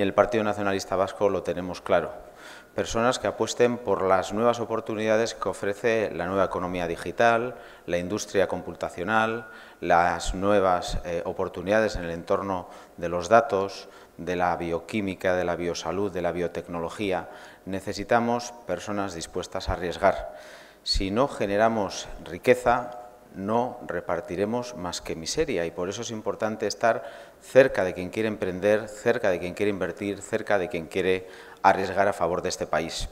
y el Partido Nacionalista Vasco lo tenemos claro. Personas que apuesten por las nuevas oportunidades que ofrece la nueva economía digital, la industria computacional, las nuevas eh, oportunidades en el entorno de los datos, de la bioquímica, de la biosalud, de la biotecnología. Necesitamos personas dispuestas a arriesgar. Si no generamos riqueza, no repartiremos más que miseria y por eso es importante estar cerca de quien quiere emprender, cerca de quien quiere invertir, cerca de quien quiere arriesgar a favor de este país.